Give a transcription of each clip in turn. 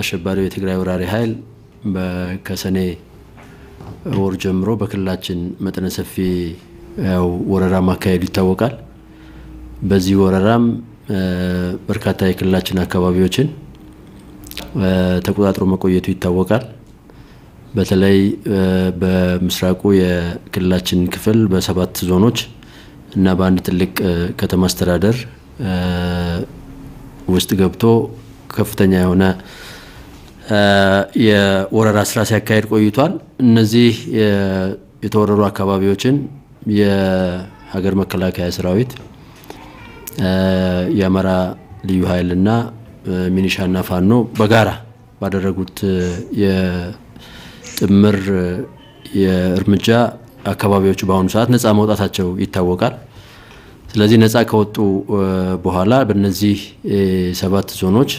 አሸባሪው የትግራይ ወራሪ ኃይል ከሰኔ ወር ጀምሮ በክልላችን መጠነ ሰፊ ወረራ ማካሄዱ ይታወቃል። በዚህ ወረራም በርካታ የክልላችን አካባቢዎችን ተቆጣጥሮ መቆየቱ ይታወቃል። በተለይ በምስራቁ የክልላችን ክፍል በሰባት ዞኖች እና በአንድ ትልቅ ከተማ አስተዳደር ውስጥ ገብቶ ከፍተኛ የሆነ የወረራ ስራ ሲያካሄድ ቆይቷል። እነዚህ የተወረሩ አካባቢዎችን የሀገር መከላከያ ሰራዊት፣ የአማራ ልዩ ኃይልና ሚኒሻና ፋኖ በጋራ ባደረጉት የጥምር የእርምጃ አካባቢዎቹ በአሁኑ ሰዓት ነፃ መውጣታቸው ይታወቃል። ስለዚህ ነፃ ከወጡ በኋላ በእነዚህ ሰባት ዞኖች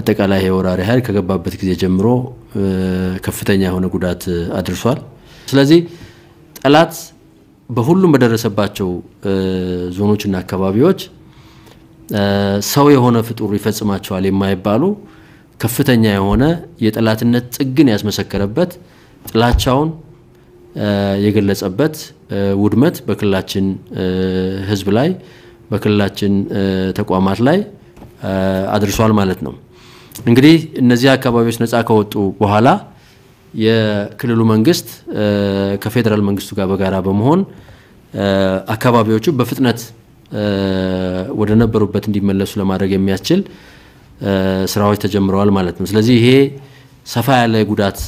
አጠቃላይ የወራሪ ኃይል ከገባበት ጊዜ ጀምሮ ከፍተኛ የሆነ ጉዳት አድርሷል። ስለዚህ ጠላት በሁሉም በደረሰባቸው ዞኖችና አካባቢዎች ሰው የሆነ ፍጡር ይፈጽማቸዋል የማይባሉ ከፍተኛ የሆነ የጠላትነት ጥግን ያስመሰከረበት ጥላቻውን የገለጸበት ውድመት በክልላችን ሕዝብ ላይ በክልላችን ተቋማት ላይ አድርሷል ማለት ነው። እንግዲህ እነዚህ አካባቢዎች ነጻ ከወጡ በኋላ የክልሉ መንግስት ከፌዴራል መንግስቱ ጋር በጋራ በመሆን አካባቢዎቹ በፍጥነት ወደ ነበሩበት እንዲመለሱ ለማድረግ የሚያስችል ስራዎች ተጀምረዋል ማለት ነው። ስለዚህ ይሄ ሰፋ ያለ የጉዳት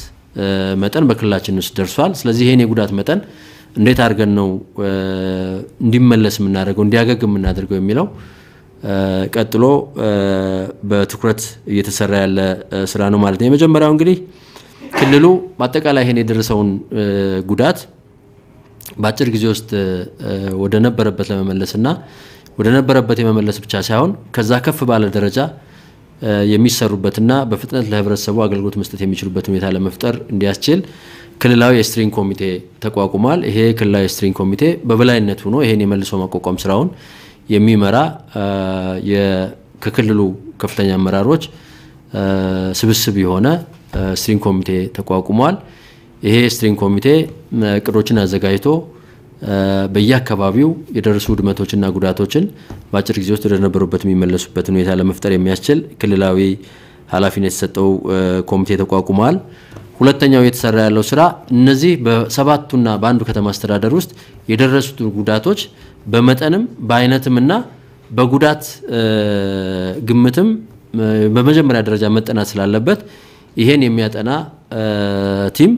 መጠን በክልላችን ውስጥ ደርሷል። ስለዚህ ይሄን የጉዳት መጠን እንዴት አድርገን ነው እንዲመለስ የምናደርገው እንዲያገግ የምናደርገው የሚለው ቀጥሎ በትኩረት እየተሰራ ያለ ስራ ነው ማለት ነው። የመጀመሪያው እንግዲህ ክልሉ በአጠቃላይ ይህን የደረሰውን ጉዳት በአጭር ጊዜ ውስጥ ወደ ነበረበት ለመመለስና ወደ ነበረበት የመመለስ ብቻ ሳይሆን ከዛ ከፍ ባለ ደረጃ የሚሰሩበትና በፍጥነት ለህብረተሰቡ አገልግሎት መስጠት የሚችሉበት ሁኔታ ለመፍጠር እንዲያስችል ክልላዊ የስትሪንግ ኮሚቴ ተቋቁሟል። ይሄ ክልላዊ የስትሪንግ ኮሚቴ በበላይነት ሆኖ ይሄን የመልሶ ማቋቋም ስራውን የሚመራ ከክልሉ ከፍተኛ አመራሮች ስብስብ የሆነ ስትሪንግ ኮሚቴ ተቋቁሟል። ይሄ ስትሪንግ ኮሚቴ እቅዶችን አዘጋጅቶ በየአካባቢው የደረሱ ውድመቶችና ጉዳቶችን በአጭር ጊዜ ውስጥ ወደነበሩበት የሚመለሱበትን ሁኔታ ለመፍጠር የሚያስችል ክልላዊ ኃላፊነት የተሰጠው ኮሚቴ ተቋቁሟል። ሁለተኛው እየተሰራ ያለው ስራ እነዚህ በሰባቱና በአንዱ ከተማ አስተዳደር ውስጥ የደረሱት ጉዳቶች በመጠንም በአይነትምና በጉዳት ግምትም በመጀመሪያ ደረጃ መጠናት ስላለበት ይሄን የሚያጠና ቲም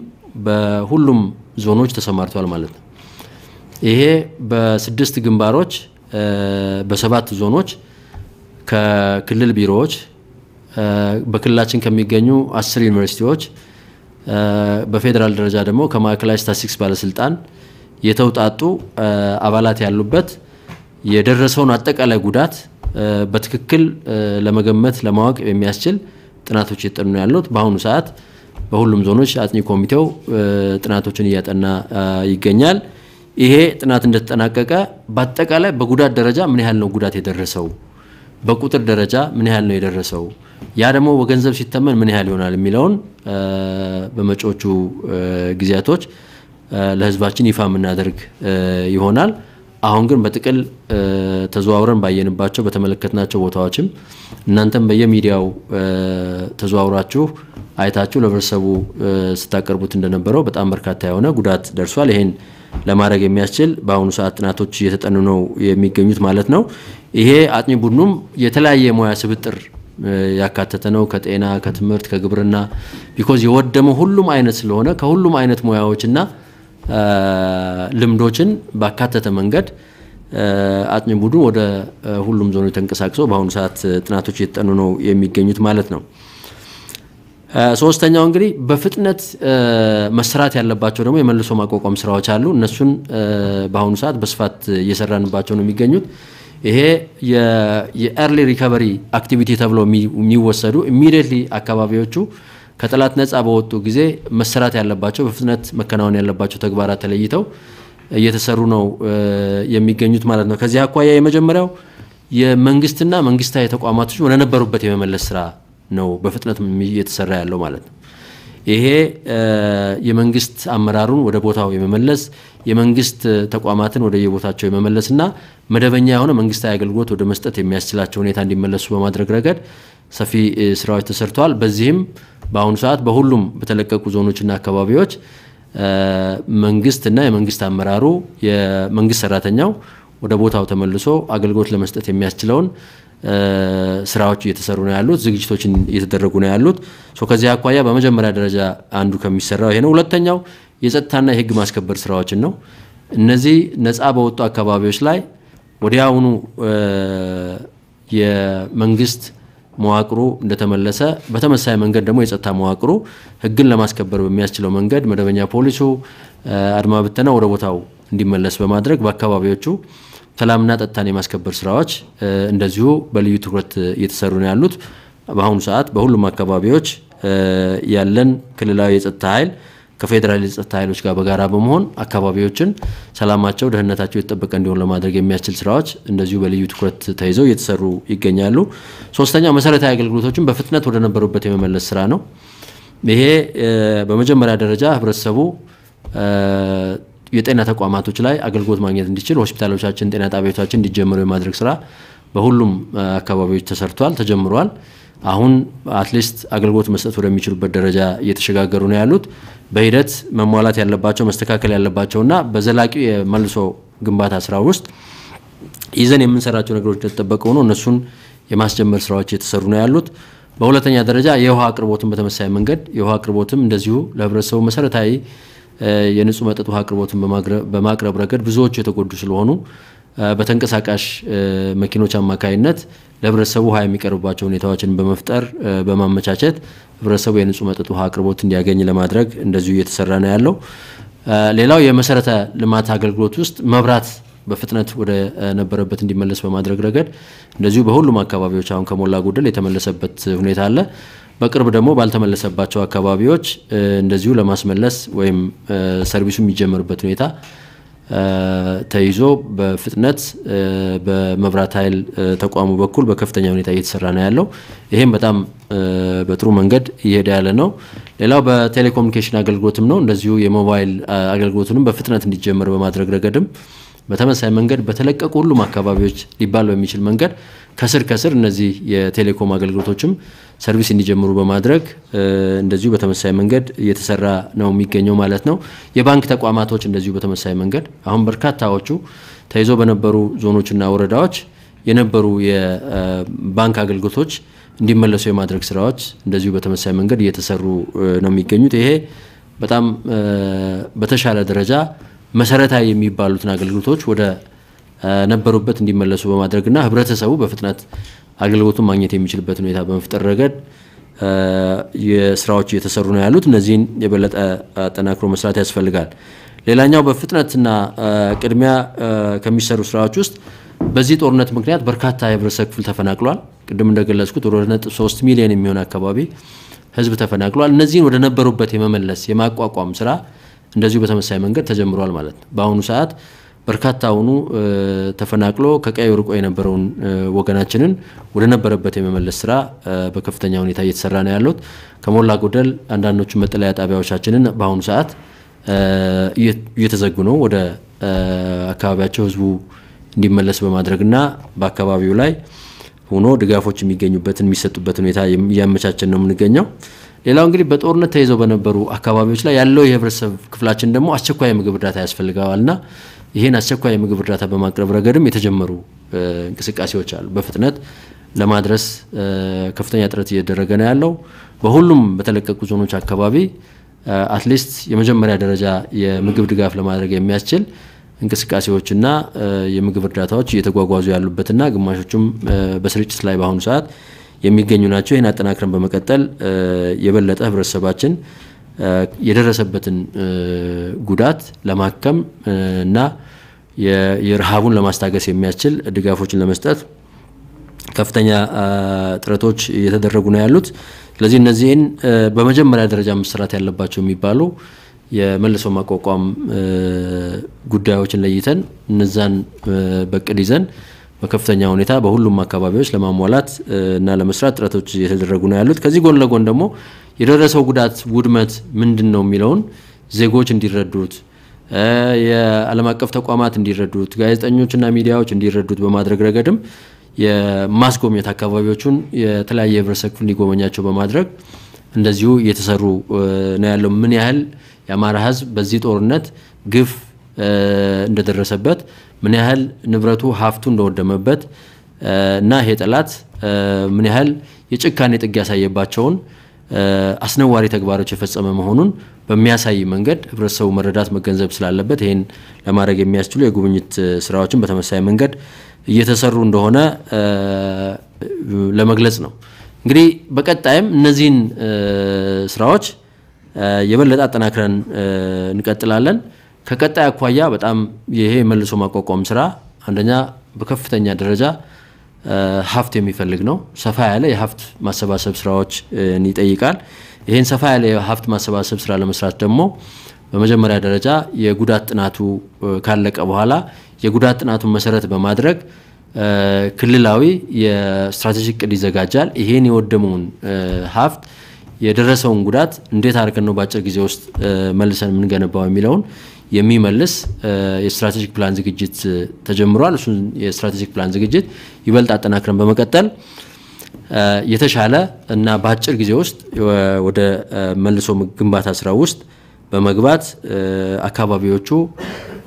በሁሉም ዞኖች ተሰማርቷል ማለት ነው። ይሄ በስድስት ግንባሮች በሰባት ዞኖች ከክልል ቢሮዎች በክልላችን ከሚገኙ አስር ዩኒቨርሲቲዎች በፌዴራል ደረጃ ደግሞ ከማዕከላዊ ስታቲስቲክስ ባለስልጣን የተውጣጡ አባላት ያሉበት የደረሰውን አጠቃላይ ጉዳት በትክክል ለመገመት ለማወቅ የሚያስችል ጥናቶች እየጠኑ ያሉት በአሁኑ ሰዓት በሁሉም ዞኖች አጥኚ ኮሚቴው ጥናቶችን እያጠና ይገኛል። ይሄ ጥናት እንደተጠናቀቀ በአጠቃላይ በጉዳት ደረጃ ምን ያህል ነው ጉዳት የደረሰው፣ በቁጥር ደረጃ ምን ያህል ነው የደረሰው ያ ደግሞ በገንዘብ ሲተመን ምን ያህል ይሆናል የሚለውን በመጪዎቹ ጊዜያቶች ለህዝባችን ይፋ የምናደርግ ይሆናል። አሁን ግን በጥቅል ተዘዋውረን ባየንባቸው በተመለከትናቸው ቦታዎችም እናንተም በየሚዲያው ተዘዋውራችሁ አይታችሁ ለህብረተሰቡ ስታቀርቡት እንደነበረው በጣም በርካታ የሆነ ጉዳት ደርሷል። ይሄን ለማድረግ የሚያስችል በአሁኑ ሰዓት ጥናቶች እየተጠኑ ነው የሚገኙት ማለት ነው። ይሄ አጥኚ ቡድኑም የተለያየ ሙያ ስብጥር ያካተተ ነው። ከጤና፣ ከትምህርት፣ ከግብርና ቢኮዝ የወደመው ሁሉም አይነት ስለሆነ ከሁሉም አይነት ሙያዎችና ልምዶችን ባካተተ መንገድ አጥኚ ቡድን ወደ ሁሉም ዞኖች ተንቀሳቅሶ በአሁኑ ሰዓት ጥናቶች እየተጠኑ ነው የሚገኙት ማለት ነው። ሶስተኛው እንግዲህ በፍጥነት መስራት ያለባቸው ደግሞ የመልሶ ማቋቋም ስራዎች አሉ። እነሱን በአሁኑ ሰዓት በስፋት እየሰራንባቸው ነው የሚገኙት። ይሄ የኤርሊ ሪከቨሪ አክቲቪቲ ተብሎ የሚወሰዱ ኢሚዲየትሊ አካባቢዎቹ ከጠላት ነፃ በወጡ ጊዜ መሰራት ያለባቸው በፍጥነት መከናወን ያለባቸው ተግባራት ተለይተው እየተሰሩ ነው የሚገኙት ማለት ነው። ከዚህ አኳያ የመጀመሪያው የመንግስትና መንግስታዊ ተቋማቶች ወደነበሩበት የመመለስ ስራ ነው በፍጥነት እየተሰራ ያለው ማለት ነው። ይሄ የመንግስት አመራሩን ወደ ቦታው የመመለስ የመንግስት ተቋማትን ወደ የቦታቸው የመመለስና መደበኛ የሆነ መንግስታዊ አገልግሎት ወደ መስጠት የሚያስችላቸው ሁኔታ እንዲመለሱ በማድረግ ረገድ ሰፊ ስራዎች ተሰርተዋል። በዚህም በአሁኑ ሰዓት በሁሉም በተለቀቁ ዞኖችና አካባቢዎች መንግስትና የመንግስት አመራሩ የመንግስት ሰራተኛው ወደ ቦታው ተመልሶ አገልግሎት ለመስጠት የሚያስችለውን ስራዎች እየተሰሩ ነው ያሉት፣ ዝግጅቶችን እየተደረጉ ነው ያሉት። ከዚህ አኳያ በመጀመሪያ ደረጃ አንዱ ከሚሰራው ይሄ ነው። ሁለተኛው የጸጥታና የህግ ማስከበር ስራዎችን ነው። እነዚህ ነፃ በወጡ አካባቢዎች ላይ ወዲያውኑ የመንግስት መዋቅሩ እንደተመለሰ በተመሳሳይ መንገድ ደግሞ የጸጥታ መዋቅሩ ህግን ለማስከበር በሚያስችለው መንገድ መደበኛ ፖሊሱ አድማ ብተና ወደ ቦታው እንዲመለስ በማድረግ በአካባቢዎቹ ሰላምና ጸጥታን የማስከበር ስራዎች እንደዚሁ በልዩ ትኩረት እየተሰሩ ነው ያሉት። በአሁኑ ሰዓት በሁሉም አካባቢዎች ያለን ክልላዊ የጸጥታ ኃይል ከፌዴራል የጸጥታ ኃይሎች ጋር በጋራ በመሆን አካባቢዎችን ሰላማቸው፣ ደህንነታቸው የተጠበቀ እንዲሆን ለማድረግ የሚያስችል ስራዎች እንደዚሁ በልዩ ትኩረት ተይዘው እየተሰሩ ይገኛሉ። ሶስተኛ መሰረታዊ አገልግሎቶችን በፍጥነት ወደ ነበሩበት የመመለስ ስራ ነው። ይሄ በመጀመሪያ ደረጃ ህብረተሰቡ የጤና ተቋማቶች ላይ አገልግሎት ማግኘት እንዲችል ሆስፒታሎቻችን፣ ጤና ጣቢያዎቻችን እንዲጀምሩ የማድረግ ስራ በሁሉም አካባቢዎች ተሰርቷል፣ ተጀምሯል። አሁን አትሊስት አገልግሎት መስጠት ወደሚችሉበት ደረጃ እየተሸጋገሩ ነው ያሉት። በሂደት መሟላት ያለባቸው መስተካከል ያለባቸውና በዘላቂ የመልሶ ግንባታ ስራ ውስጥ ይዘን የምንሰራቸው ነገሮች እንደተጠበቀ ሆኖ እነሱን የማስጀመር ስራዎች እየተሰሩ ነው ያሉት። በሁለተኛ ደረጃ የውሃ አቅርቦትን በተመሳሳይ መንገድ የውሃ አቅርቦትም እንደዚሁ ለህብረተሰቡ መሰረታዊ የንጹህ መጠጥ ውሃ አቅርቦትን በማቅረብ ረገድ ብዙዎቹ የተጎዱ ስለሆኑ በተንቀሳቃሽ መኪኖች አማካይነት ለህብረተሰቡ ውሃ የሚቀርብባቸው ሁኔታዎችን በመፍጠር በማመቻቸት ህብረተሰቡ የንጹህ መጠጥ ውሃ አቅርቦት እንዲያገኝ ለማድረግ እንደዚሁ እየተሰራ ነው ያለው። ሌላው የመሰረተ ልማት አገልግሎት ውስጥ መብራት በፍጥነት ወደ ነበረበት እንዲመለስ በማድረግ ረገድ እንደዚሁ በሁሉም አካባቢዎች አሁን ከሞላ ጎደል የተመለሰበት ሁኔታ አለ። በቅርብ ደግሞ ባልተመለሰባቸው አካባቢዎች እንደዚሁ ለማስመለስ ወይም ሰርቪሱ የሚጀመርበት ሁኔታ ተይዞ በፍጥነት በመብራት ኃይል ተቋሙ በኩል በከፍተኛ ሁኔታ እየተሰራ ነው ያለው። ይሄም በጣም በጥሩ መንገድ እየሄደ ያለ ነው። ሌላው በቴሌኮሙኒኬሽን አገልግሎትም ነው እንደዚሁ የሞባይል አገልግሎቱንም በፍጥነት እንዲጀመር በማድረግ ረገድም በተመሳሳይ መንገድ በተለቀቁ ሁሉም አካባቢዎች ሊባል በሚችል መንገድ ከስር ከስር እነዚህ የቴሌኮም አገልግሎቶችም ሰርቪስ እንዲጀምሩ በማድረግ እንደዚሁ በተመሳሳይ መንገድ እየተሰራ ነው የሚገኘው ማለት ነው። የባንክ ተቋማቶች እንደዚሁ በተመሳሳይ መንገድ አሁን በርካታዎቹ ተይዞ በነበሩ ዞኖችና ወረዳዎች የነበሩ የባንክ አገልግሎቶች እንዲመለሱ የማድረግ ስራዎች እንደዚሁ በተመሳሳይ መንገድ እየተሰሩ ነው የሚገኙት። ይሄ በጣም በተሻለ ደረጃ መሰረታዊ የሚባሉትን አገልግሎቶች ወደ ነበሩበት እንዲመለሱ በማድረግና ህብረተሰቡ በፍጥነት አገልግሎቱን ማግኘት የሚችልበት ሁኔታ በመፍጠር ረገድ ስራዎች እየተሰሩ ነው ያሉት። እነዚህን የበለጠ አጠናክሮ መስራት ያስፈልጋል። ሌላኛው በፍጥነትና ቅድሚያ ከሚሰሩ ስራዎች ውስጥ በዚህ ጦርነት ምክንያት በርካታ የህብረተሰብ ክፍል ተፈናቅሏል። ቅድም እንደገለጽኩት ወደ ነጥብ 3 ሚሊዮን የሚሆን አካባቢ ህዝብ ተፈናቅሏል። እነዚህን ወደ ነበሩበት የመመለስ የማቋቋም ስራ እንደዚሁ በተመሳሳይ መንገድ ተጀምሯል ማለት ነው በአሁኑ ሰዓት በርካታ አሁኑ ተፈናቅሎ ከቀይ ርቆ የነበረውን ወገናችንን ወደ ነበረበት የመመለስ ስራ በከፍተኛ ሁኔታ እየተሰራ ነው ያሉት ከሞላ ጎደል አንዳንዶቹ መጠለያ ጣቢያዎቻችንን በአሁኑ ሰዓት እየተዘጉ ነው። ወደ አካባቢያቸው ህዝቡ እንዲመለስ በማድረግና በአካባቢው ላይ ሆኖ ድጋፎች የሚገኙበትን የሚሰጡበት ሁኔታ እያመቻችን ነው የምንገኘው። ሌላው እንግዲህ በጦርነት ተይዘው በነበሩ አካባቢዎች ላይ ያለው የህብረተሰብ ክፍላችን ደግሞ አስቸኳይ የምግብ እርዳታ ያስፈልገዋልና ይህን አስቸኳይ የምግብ እርዳታ በማቅረብ ረገድም የተጀመሩ እንቅስቃሴዎች አሉ። በፍጥነት ለማድረስ ከፍተኛ ጥረት እየደረገ ነው ያለው። በሁሉም በተለቀቁ ዞኖች አካባቢ አትሊስት የመጀመሪያ ደረጃ የምግብ ድጋፍ ለማድረግ የሚያስችል እንቅስቃሴዎችና የምግብ እርዳታዎች እየተጓጓዙ ያሉበትና ግማሾቹም በስርጭት ላይ በአሁኑ ሰዓት የሚገኙ ናቸው። ይህን አጠናክረን በመቀጠል የበለጠ ህብረተሰባችን የደረሰበትን ጉዳት ለማከም እና የረሃቡን ለማስታገስ የሚያስችል ድጋፎችን ለመስጠት ከፍተኛ ጥረቶች እየተደረጉ ነው ያሉት። ስለዚህ እነዚህን በመጀመሪያ ደረጃ መሰራት ያለባቸው የሚባሉ የመልሶ ማቋቋም ጉዳዮችን ለይተን እነዛን በቅድ ይዘን በከፍተኛ ሁኔታ በሁሉም አካባቢዎች ለማሟላት እና ለመስራት ጥረቶች እየተደረጉ ነው ያሉት። ከዚህ ጎን ለጎን ደግሞ የደረሰው ጉዳት ውድመት ምንድን ነው የሚለውን ዜጎች እንዲረዱት የዓለም አቀፍ ተቋማት እንዲረዱት ጋዜጠኞችና ሚዲያዎች እንዲረዱት በማድረግ ረገድም የማስጎብኘት አካባቢዎቹን የተለያየ ህብረተሰብ ክፍል እንዲጎበኛቸው በማድረግ እንደዚሁ እየተሰሩ ነው ያለው። ምን ያህል የአማራ ህዝብ በዚህ ጦርነት ግፍ እንደደረሰበት ምን ያህል ንብረቱ ሀብቱ እንደወደመበት እና ይሄ ጠላት ምን ያህል የጭካኔ ጥግ ያሳየባቸውን አስነዋሪ ተግባሮች የፈጸመ መሆኑን በሚያሳይ መንገድ ህብረተሰቡ መረዳት መገንዘብ ስላለበት ይህን ለማድረግ የሚያስችሉ የጉብኝት ስራዎችን በተመሳሳይ መንገድ እየተሰሩ እንደሆነ ለመግለጽ ነው። እንግዲህ በቀጣይም እነዚህን ስራዎች የበለጠ አጠናክረን እንቀጥላለን። ከቀጣይ አኳያ በጣም ይሄ መልሶ ማቋቋም ስራ አንደኛ በከፍተኛ ደረጃ ሀብት የሚፈልግ ነው። ሰፋ ያለ የሀብት ማሰባሰብ ስራዎችን ይጠይቃል። ይህን ሰፋ ያለ የሀብት ማሰባሰብ ስራ ለመስራት ደግሞ በመጀመሪያ ደረጃ የጉዳት ጥናቱ ካለቀ በኋላ የጉዳት ጥናቱን መሰረት በማድረግ ክልላዊ የስትራቴጂክ ቅድ ይዘጋጃል። ይሄን የወደመውን ሀብት የደረሰውን ጉዳት እንዴት አድርገን ነው በአጭር ጊዜ ውስጥ መልሰን የምንገነባው የሚለውን የሚመልስ የስትራቴጂክ ፕላን ዝግጅት ተጀምሯል። እሱን የስትራቴጂክ ፕላን ዝግጅት ይበልጥ አጠናክረን በመቀጠል የተሻለ እና በአጭር ጊዜ ውስጥ ወደ መልሶ ግንባታ ስራ ውስጥ በመግባት አካባቢዎቹ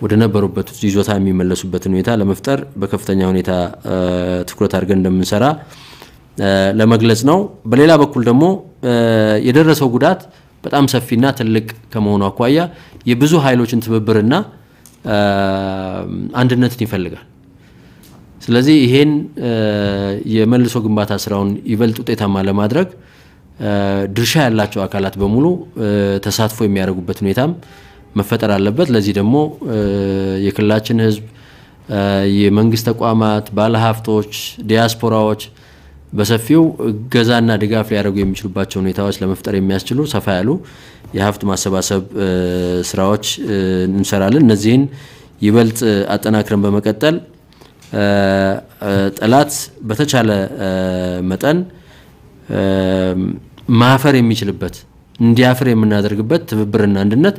ወደ ነበሩበት ይዞታ የሚመለሱበትን ሁኔታ ለመፍጠር በከፍተኛ ሁኔታ ትኩረት አድርገን እንደምንሰራ ለመግለጽ ነው። በሌላ በኩል ደግሞ የደረሰው ጉዳት በጣም ሰፊና ትልቅ ከመሆኑ አኳያ የብዙ ኃይሎችን ትብብርና አንድነትን ይፈልጋል። ስለዚህ ይሄን የመልሶ ግንባታ ስራውን ይበልጥ ውጤታማ ለማድረግ ድርሻ ያላቸው አካላት በሙሉ ተሳትፎ የሚያደርጉበት ሁኔታም መፈጠር አለበት። ለዚህ ደግሞ የክልላችን ህዝብ የመንግስት ተቋማት፣ ባለሀብቶች፣ ዲያስፖራዎች በሰፊው እገዛና ድጋፍ ሊያደርጉ የሚችሉባቸው ሁኔታዎች ለመፍጠር የሚያስችሉ ሰፋ ያሉ የሀብት ማሰባሰብ ስራዎች እንሰራለን። እነዚህን ይበልጥ አጠናክረን በመቀጠል ጠላት በተቻለ መጠን ማፈር የሚችልበት እንዲያፍር የምናደርግበት ትብብርና አንድነት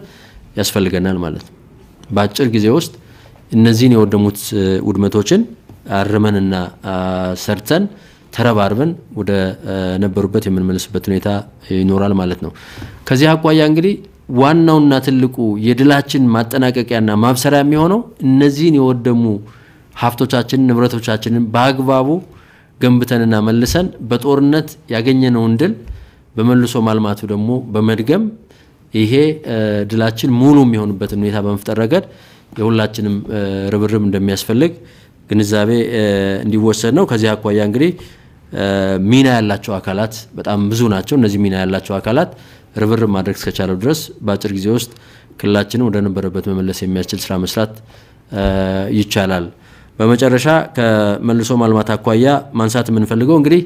ያስፈልገናል ማለት ነው። በአጭር ጊዜ ውስጥ እነዚህን የወደሙት ውድመቶችን አርመንና ሰርተን ተረባርበን ወደ ነበሩበት የምንመልስበት ሁኔታ ይኖራል ማለት ነው። ከዚህ አኳያ እንግዲህ ዋናውና ትልቁ የድላችን ማጠናቀቂያና ማብሰሪያ የሚሆነው እነዚህን የወደሙ ሀብቶቻችንን፣ ንብረቶቻችንን በአግባቡ ገንብተንና መልሰን በጦርነት ያገኘነውን ድል በመልሶ ማልማቱ ደግሞ በመድገም ይሄ ድላችን ሙሉ የሚሆንበትን ሁኔታ በመፍጠር ረገድ የሁላችንም ርብርብ እንደሚያስፈልግ ግንዛቤ እንዲወሰድ ነው። ከዚህ አኳያ እንግዲህ ሚና ያላቸው አካላት በጣም ብዙ ናቸው። እነዚህ ሚና ያላቸው አካላት ርብርብ ማድረግ እስከቻለው ድረስ በአጭር ጊዜ ውስጥ ክልላችንን ወደነበረበት መመለስ የሚያስችል ስራ መስራት ይቻላል። በመጨረሻ ከመልሶ ማልማት አኳያ ማንሳት የምንፈልገው እንግዲህ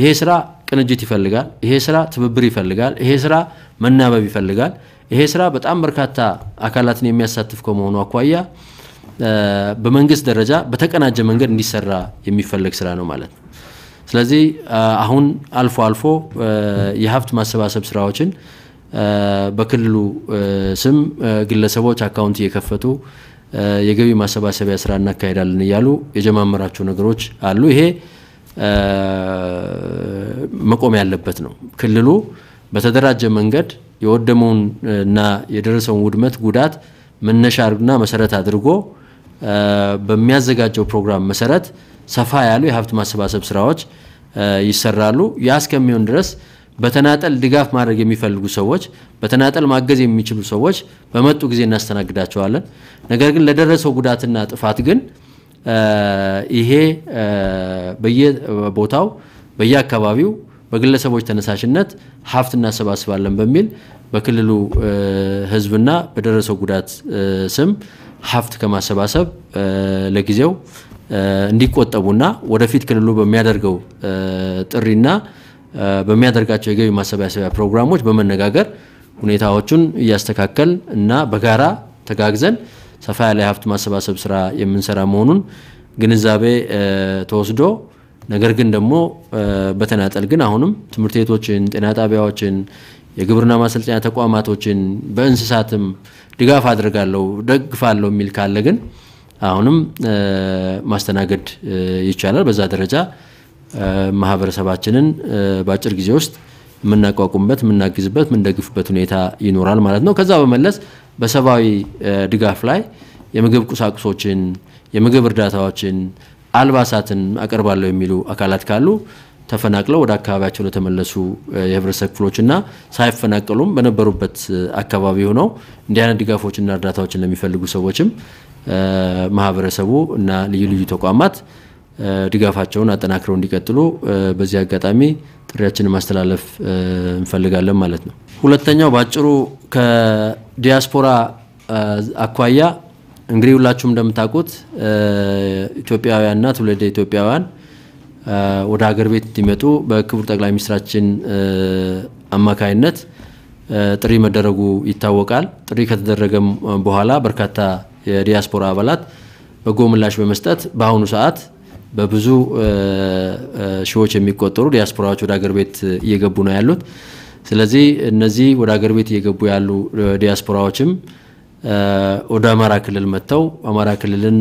ይሄ ስራ ቅንጅት ይፈልጋል። ይሄ ስራ ትብብር ይፈልጋል። ይሄ ስራ መናበብ ይፈልጋል። ይሄ ስራ በጣም በርካታ አካላትን የሚያሳትፍ ከመሆኑ አኳያ በመንግስት ደረጃ በተቀናጀ መንገድ እንዲሰራ የሚፈለግ ስራ ነው ማለት ነው። ስለዚህ አሁን አልፎ አልፎ የሀብት ማሰባሰብ ስራዎችን በክልሉ ስም ግለሰቦች አካውንት እየከፈቱ የገቢ ማሰባሰቢያ ስራ እናካሄዳለን እያሉ የጀማመራቸው ነገሮች አሉ። ይሄ መቆም ያለበት ነው። ክልሉ በተደራጀ መንገድ የወደመውን እና የደረሰውን ውድመት ጉዳት መነሻ እና መሰረት አድርጎ በሚያዘጋጀው ፕሮግራም መሰረት ሰፋ ያሉ የሀብት ማሰባሰብ ስራዎች ይሰራሉ። ያ እስከሚሆን ድረስ በተናጠል ድጋፍ ማድረግ የሚፈልጉ ሰዎች፣ በተናጠል ማገዝ የሚችሉ ሰዎች በመጡ ጊዜ እናስተናግዳቸዋለን። ነገር ግን ለደረሰው ጉዳትና ጥፋት ግን ይሄ በየቦታው በየአካባቢው በግለሰቦች ተነሳሽነት ሀብት እናሰባስባለን በሚል በክልሉ ህዝብና በደረሰው ጉዳት ስም ሀብት ከማሰባሰብ ለጊዜው እንዲቆጠቡና ወደፊት ክልሉ በሚያደርገው ጥሪና በሚያደርጋቸው የገቢ ማሰባሰቢያ ፕሮግራሞች በመነጋገር ሁኔታዎቹን እያስተካከል እና በጋራ ተጋግዘን ሰፋ ያለ ሀብት ማሰባሰብ ስራ የምንሰራ መሆኑን ግንዛቤ ተወስዶ ነገር ግን ደግሞ በተናጠል ግን አሁንም ትምህርት ቤቶችን፣ ጤና ጣቢያዎችን፣ የግብርና ማሰልጠኛ ተቋማቶችን በእንስሳትም ድጋፍ አድርጋለሁ ደግፋለሁ የሚል ካለ ግን አሁንም ማስተናገድ ይቻላል። በዛ ደረጃ ማህበረሰባችንን በአጭር ጊዜ ውስጥ የምናቋቁምበት፣ የምናግዝበት፣ የምንደግፍበት ሁኔታ ይኖራል ማለት ነው። ከዛ በመለስ በሰብአዊ ድጋፍ ላይ የምግብ ቁሳቁሶችን፣ የምግብ እርዳታዎችን፣ አልባሳትን አቀርባለሁ የሚሉ አካላት ካሉ ተፈናቅለው ወደ አካባቢያቸው ለተመለሱ የህብረተሰብ ክፍሎችና ሳይፈናቀሉም በነበሩበት አካባቢ ሆነው እንዲህ አይነት ድጋፎችና እርዳታዎችን ለሚፈልጉ ሰዎችም ማህበረሰቡ እና ልዩ ልዩ ተቋማት ድጋፋቸውን አጠናክረው እንዲቀጥሉ በዚህ አጋጣሚ ጥሪያችንን ማስተላለፍ እንፈልጋለን ማለት ነው። ሁለተኛው በአጭሩ ከዲያስፖራ አኳያ እንግዲህ ሁላችሁም እንደምታውቁት ኢትዮጵያውያንና ትውልደ ኢትዮጵያውያን ወደ ሀገር ቤት እንዲመጡ በክቡር ጠቅላይ ሚኒስትራችን አማካይነት ጥሪ መደረጉ ይታወቃል። ጥሪ ከተደረገም በኋላ በርካታ የዲያስፖራ አባላት በጎ ምላሽ በመስጠት በአሁኑ ሰዓት በብዙ ሺዎች የሚቆጠሩ ዲያስፖራዎች ወደ ሀገር ቤት እየገቡ ነው ያሉት። ስለዚህ እነዚህ ወደ ሀገር ቤት እየገቡ ያሉ ዲያስፖራዎችም ወደ አማራ ክልል መጥተው አማራ ክልልን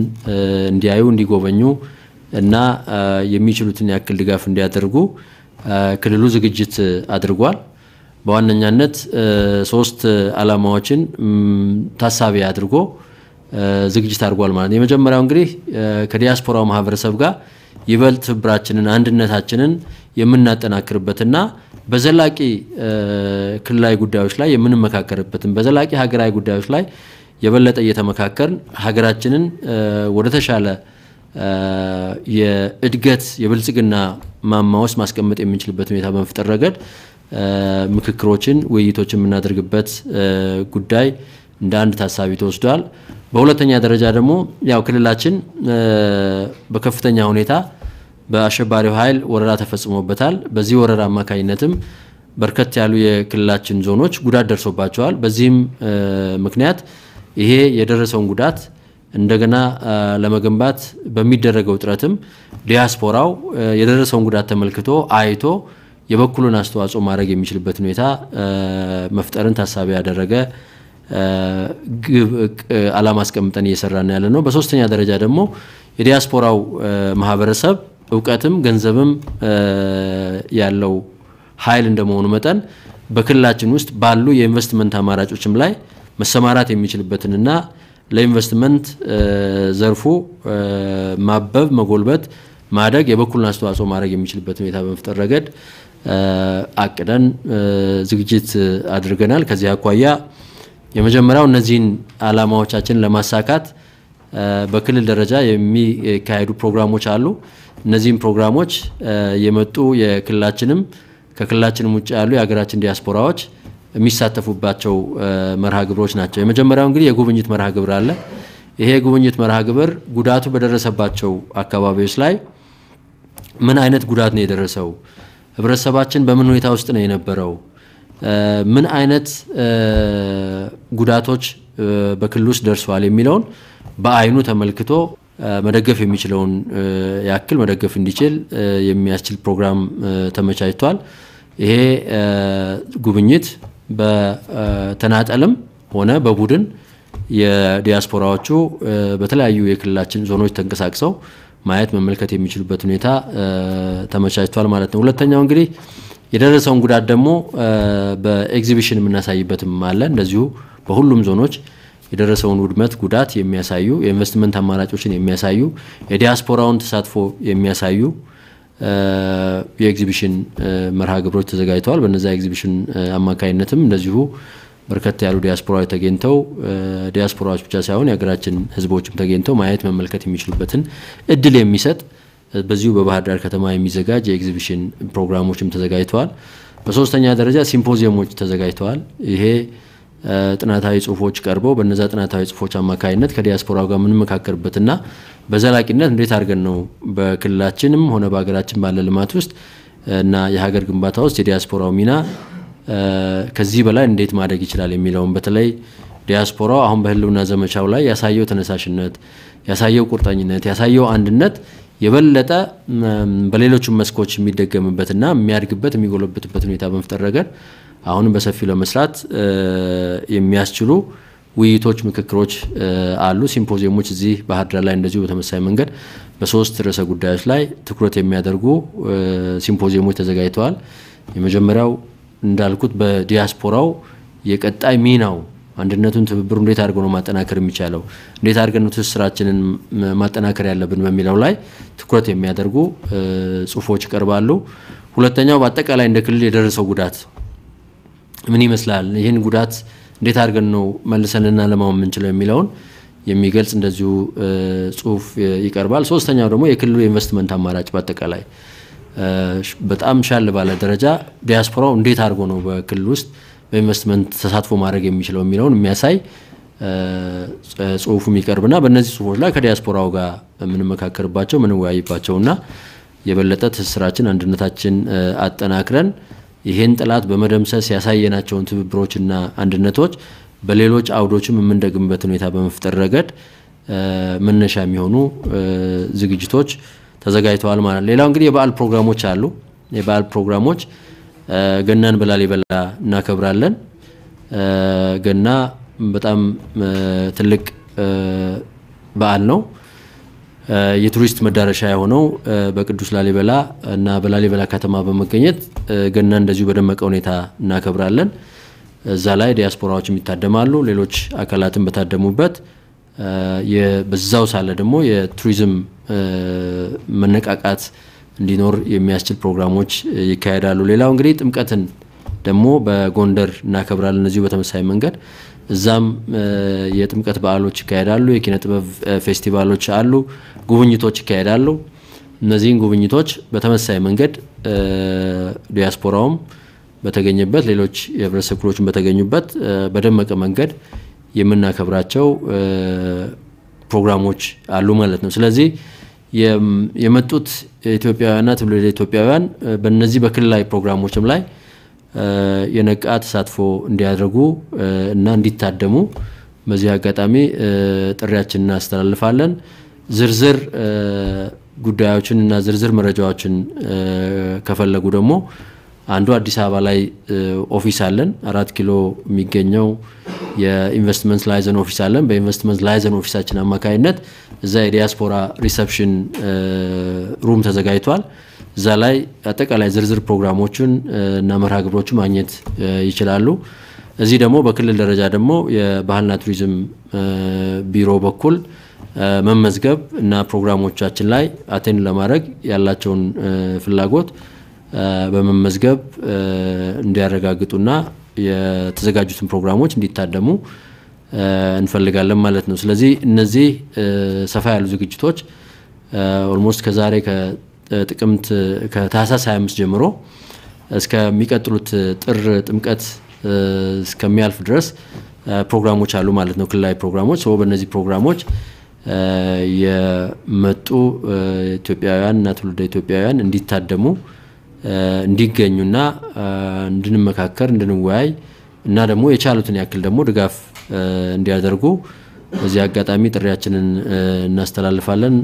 እንዲያዩ እንዲጎበኙ እና የሚችሉትን ያክል ድጋፍ እንዲያደርጉ ክልሉ ዝግጅት አድርጓል። በዋነኛነት ሶስት ዓላማዎችን ታሳቢ አድርጎ ዝግጅት አድርጓል ማለት ነው። የመጀመሪያው እንግዲህ ከዲያስፖራው ማህበረሰብ ጋር ይበልጥ ትብብራችንን አንድነታችንን የምናጠናክርበትና በዘላቂ ክልላዊ ጉዳዮች ላይ የምንመካከርበትን በዘላቂ ሀገራዊ ጉዳዮች ላይ የበለጠ እየተመካከርን ሀገራችንን ወደ ተሻለ የእድገት የብልጽግና ማማ ውስጥ ማስቀመጥ የምንችልበት ሁኔታ በመፍጠር ረገድ ምክክሮችን፣ ውይይቶችን የምናደርግበት ጉዳይ እንደ አንድ ታሳቢ ተወስዷል። በሁለተኛ ደረጃ ደግሞ ያው ክልላችን በከፍተኛ ሁኔታ በአሸባሪው ኃይል ወረራ ተፈጽሞበታል። በዚህ ወረራ አማካኝነትም በርከት ያሉ የክልላችን ዞኖች ጉዳት ደርሶባቸዋል። በዚህም ምክንያት ይሄ የደረሰውን ጉዳት እንደገና ለመገንባት በሚደረገው ጥረትም ዲያስፖራው የደረሰውን ጉዳት ተመልክቶ አይቶ የበኩሉን አስተዋጽኦ ማድረግ የሚችልበት ሁኔታ መፍጠርን ታሳቢ ያደረገ ግብ ዓላማ አስቀምጠን እየሰራን ያለ ነው። በሶስተኛ ደረጃ ደግሞ የዲያስፖራው ማህበረሰብ እውቀትም ገንዘብም ያለው ኃይል እንደመሆኑ መጠን በክልላችን ውስጥ ባሉ የኢንቨስትመንት አማራጮችም ላይ መሰማራት የሚችልበትንና ለኢንቨስትመንት ዘርፉ ማበብ፣ መጎልበት፣ ማደግ የበኩልን አስተዋጽኦ ማድረግ የሚችልበት ሁኔታ በመፍጠር ረገድ አቅደን ዝግጅት አድርገናል። ከዚህ አኳያ የመጀመሪያው እነዚህን አላማዎቻችን ለማሳካት በክልል ደረጃ የሚካሄዱ ፕሮግራሞች አሉ። እነዚህም ፕሮግራሞች የመጡ የክልላችንም ከክልላችንም ውጭ ያሉ የሀገራችን ዲያስፖራዎች የሚሳተፉባቸው መርሃ ግብሮች ናቸው። የመጀመሪያው እንግዲህ የጉብኝት መርሃ ግብር አለ። ይሄ የጉብኝት መርሃ ግብር ጉዳቱ በደረሰባቸው አካባቢዎች ላይ ምን አይነት ጉዳት ነው የደረሰው፣ ህብረተሰባችን በምን ሁኔታ ውስጥ ነው የነበረው፣ ምን አይነት ጉዳቶች በክልል ውስጥ ደርሰዋል የሚለውን በአይኑ ተመልክቶ መደገፍ የሚችለውን ያክል መደገፍ እንዲችል የሚያስችል ፕሮግራም ተመቻችቷል። ይሄ ጉብኝት በተናጠልም ሆነ በቡድን የዲያስፖራዎቹ በተለያዩ የክልላችን ዞኖች ተንቀሳቅሰው ማየት መመልከት የሚችሉበት ሁኔታ ተመቻችቷል ማለት ነው። ሁለተኛው እንግዲህ የደረሰውን ጉዳት ደግሞ በኤግዚቢሽን የምናሳይበትም አለ። እንደዚሁ በሁሉም ዞኖች የደረሰውን ውድመት ጉዳት የሚያሳዩ የኢንቨስትመንት አማራጮችን የሚያሳዩ የዲያስፖራውን ተሳትፎ የሚያሳዩ የኤግዚቢሽን መርሃ ግብሮች ተዘጋጅተዋል። በነዚ ኤግዚቢሽን አማካኝነትም እንደዚሁ በርከት ያሉ ዲያስፖራዎች ተገኝተው ዲያስፖራዎች ብቻ ሳይሆን የሀገራችን ህዝቦችም ተገኝተው ማየት መመልከት የሚችሉበትን እድል የሚሰጥ በዚሁ በባህር ዳር ከተማ የሚዘጋጅ የኤግዚቢሽን ፕሮግራሞችም ተዘጋጅተዋል። በሶስተኛ ደረጃ ሲምፖዚየሞች ተዘጋጅተዋል። ይሄ ጥናታዊ ጽሁፎች ቀርበው በነዛ ጥናታዊ ጽሁፎች አማካኝነት ከዲያስፖራው ጋር የምንመካከርበትና በዘላቂነት እንዴት አድርገን ነው በክልላችንም ሆነ በሀገራችን ባለ ልማት ውስጥ እና የሀገር ግንባታ ውስጥ የዲያስፖራው ሚና ከዚህ በላይ እንዴት ማደግ ይችላል የሚለውን በተለይ ዲያስፖራው አሁን በህልውና ዘመቻው ላይ ያሳየው ተነሳሽነት፣ ያሳየው ቁርጠኝነት፣ ያሳየው አንድነት የበለጠ በሌሎቹ መስኮች የሚደገምበትና የሚያድግበት የሚጎለብትበት ሁኔታ በመፍጠር ረገድ አሁንም በሰፊው ለመስራት የሚያስችሉ ውይይቶች፣ ምክክሮች አሉ። ሲምፖዚየሞች እዚህ ባህር ዳር ላይ እንደዚሁ በተመሳሳይ መንገድ በሶስት ርዕሰ ጉዳዮች ላይ ትኩረት የሚያደርጉ ሲምፖዚየሞች ተዘጋጅተዋል። የመጀመሪያው እንዳልኩት በዲያስፖራው የቀጣይ ሚናው አንድነቱን፣ ትብብሩ እንዴት አድርገ ነው ማጠናከር የሚቻለው፣ እንዴት አድርገን ትስስራችንን ማጠናከር ያለብን በሚለው ላይ ትኩረት የሚያደርጉ ጽሁፎች ይቀርባሉ። ሁለተኛው በአጠቃላይ እንደ ክልል የደረሰው ጉዳት ምን ይመስላል፣ ይህን ጉዳት እንዴት አድርገን ነው መልሰን ልናለማው የምንችለው የሚለውን የሚገልጽ እንደዚሁ ጽሁፍ ይቀርባል። ሶስተኛው ደግሞ የክልሉ የኢንቨስትመንት አማራጭ በአጠቃላይ በጣም ሻል ባለ ደረጃ ዲያስፖራው እንዴት አድርጎ ነው በክልል ውስጥ በኢንቨስትመንት ተሳትፎ ማድረግ የሚችለው የሚለውን የሚያሳይ ጽሁፉ የሚቀርብና በእነዚህ ጽሁፎች ላይ ከዲያስፖራው ጋር የምንመካከርባቸው ምንወያይባቸውና የበለጠ ትስስራችን አንድነታችን አጠናክረን ይሄን ጠላት በመደምሰስ ያሳየናቸውን ትብብሮችና አንድነቶች በሌሎች አውዶችም የምንደግምበት ሁኔታ በመፍጠር ረገድ መነሻ የሚሆኑ ዝግጅቶች ተዘጋጅተዋል ማለት ነው። ሌላው እንግዲህ የበዓል ፕሮግራሞች አሉ። የበዓል ፕሮግራሞች ገናን በላሊበላ እናከብራለን። ገና በጣም ትልቅ በዓል ነው። የቱሪስት መዳረሻ የሆነው በቅዱስ ላሊበላ እና በላሊበላ ከተማ በመገኘት ገና እንደዚሁ በደመቀ ሁኔታ እናከብራለን። እዛ ላይ ዲያስፖራዎችም ይታደማሉ፣ ሌሎች አካላትን በታደሙበት በዛው ሳለ ደግሞ የቱሪዝም መነቃቃት እንዲኖር የሚያስችል ፕሮግራሞች ይካሄዳሉ። ሌላው እንግዲህ ጥምቀትን ደግሞ በጎንደር እናከብራለን እዚሁ በተመሳሳይ መንገድ እዛም የጥምቀት በዓሎች ይካሄዳሉ፣ የኪነ ጥበብ ፌስቲቫሎች አሉ፣ ጉብኝቶች ይካሄዳሉ። እነዚህን ጉብኝቶች በተመሳሳይ መንገድ ዲያስፖራውም በተገኘበት ሌሎች የህብረተሰብ ክፍሎችን በተገኙበት በደመቀ መንገድ የምናከብራቸው ፕሮግራሞች አሉ ማለት ነው። ስለዚህ የመጡት ኢትዮጵያውያንና ትውልደ ኢትዮጵያውያን በእነዚህ በክልላዊ ፕሮግራሞችም ላይ የነቃ ተሳትፎ እንዲያደርጉ እና እንዲታደሙ በዚህ አጋጣሚ ጥሪያችን እናስተላልፋለን። ዝርዝር ጉዳዮችን እና ዝርዝር መረጃዎችን ከፈለጉ ደግሞ አንዱ አዲስ አበባ ላይ ኦፊስ አለን። አራት ኪሎ የሚገኘው የኢንቨስትመንት ላይዘን ኦፊስ አለን። በኢንቨስትመንት ላይዘን ኦፊሳችን አማካኝነት እዛ የዲያስፖራ ሪሰፕሽን ሩም ተዘጋጅቷል። እዛ ላይ አጠቃላይ ዝርዝር ፕሮግራሞችን እና መርሃ ግብሮቹ ማግኘት ይችላሉ። እዚህ ደግሞ በክልል ደረጃ ደግሞ የባህልና ቱሪዝም ቢሮ በኩል መመዝገብ እና ፕሮግራሞቻችን ላይ አቴን ለማድረግ ያላቸውን ፍላጎት በመመዝገብ እንዲያረጋግጡና የተዘጋጁትን ፕሮግራሞች እንዲታደሙ እንፈልጋለን ማለት ነው። ስለዚህ እነዚህ ሰፋ ያሉ ዝግጅቶች ኦልሞስት ከዛሬ ጥቅምት ከታህሳስ 25 ጀምሮ እስከሚቀጥሉት ጥር ጥምቀት እስከሚያልፍ ድረስ ፕሮግራሞች አሉ ማለት ነው። ክልላዊ ፕሮግራሞች በእነዚህ ፕሮግራሞች የመጡ ኢትዮጵያውያን እና ትውልደ ኢትዮጵያውያን እንዲታደሙ እንዲገኙና እንድንመካከር እንድንወያይ እና ደግሞ የቻሉትን ያክል ደግሞ ድጋፍ እንዲያደርጉ በዚህ አጋጣሚ ጥሪያችንን እናስተላልፋለን።